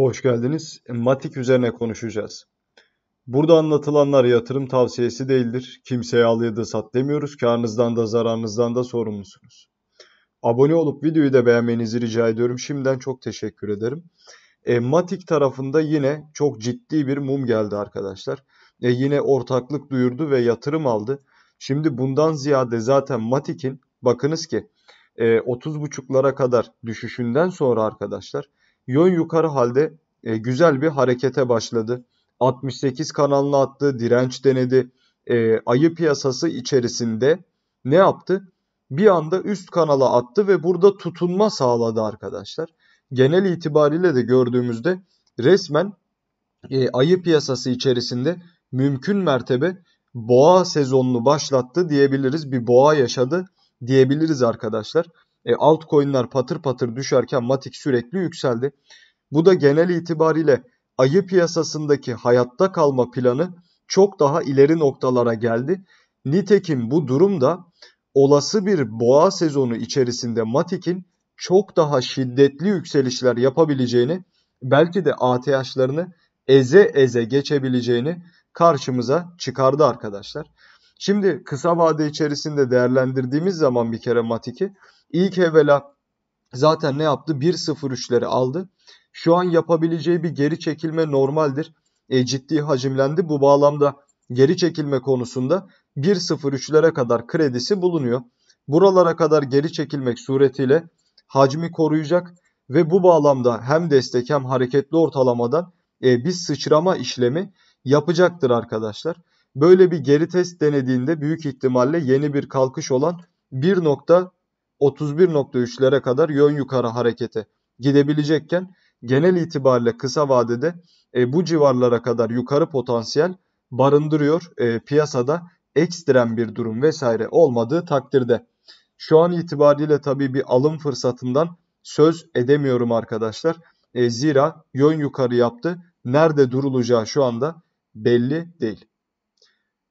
Hoş geldiniz. E, Matik üzerine konuşacağız. Burada anlatılanlar yatırım tavsiyesi değildir. Kimseye al ya da sat demiyoruz. Karnınızdan da zararınızdan da sorumlusunuz. Abone olup videoyu da beğenmenizi rica ediyorum. Şimdiden çok teşekkür ederim. E, Matik tarafında yine çok ciddi bir mum geldi arkadaşlar. E, yine ortaklık duyurdu ve yatırım aldı. Şimdi bundan ziyade zaten Matik'in bakınız ki e, 30.5'lara kadar düşüşünden sonra arkadaşlar yön yukarı halde e, güzel bir harekete başladı. 68 kanalını attı, direnç denedi. E, ayı piyasası içerisinde ne yaptı? Bir anda üst kanala attı ve burada tutunma sağladı arkadaşlar. Genel itibariyle de gördüğümüzde resmen e, ayı piyasası içerisinde mümkün mertebe boğa sezonunu başlattı diyebiliriz. Bir boğa yaşadı diyebiliriz arkadaşlar. E, altcoin'ler patır patır düşerken Matik sürekli yükseldi. Bu da genel itibariyle ayı piyasasındaki hayatta kalma planı çok daha ileri noktalara geldi. Nitekim bu durumda olası bir boğa sezonu içerisinde Matik'in çok daha şiddetli yükselişler yapabileceğini, belki de ATH'larını eze eze geçebileceğini karşımıza çıkardı arkadaşlar. Şimdi kısa vade içerisinde değerlendirdiğimiz zaman bir kere Matik'i ilk evvela zaten ne yaptı? 1.03'leri aldı. Şu an yapabileceği bir geri çekilme normaldir. E, ciddi hacimlendi. Bu bağlamda geri çekilme konusunda 1.03'lere kadar kredisi bulunuyor. Buralara kadar geri çekilmek suretiyle hacmi koruyacak ve bu bağlamda hem destek hem hareketli ortalamadan e, bir sıçrama işlemi yapacaktır arkadaşlar. Böyle bir geri test denediğinde büyük ihtimalle yeni bir kalkış olan 1.31.3'lere kadar yön yukarı harekete gidebilecekken genel itibariyle kısa vadede e, bu civarlara kadar yukarı potansiyel barındırıyor e, piyasada ekstrem bir durum vesaire olmadığı takdirde. Şu an itibariyle tabii bir alım fırsatından söz edemiyorum arkadaşlar. E, zira yön yukarı yaptı. Nerede durulacağı şu anda belli değil.